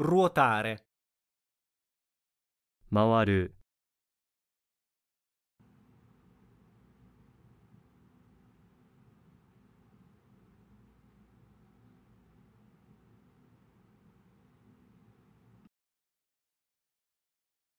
ruotare 回る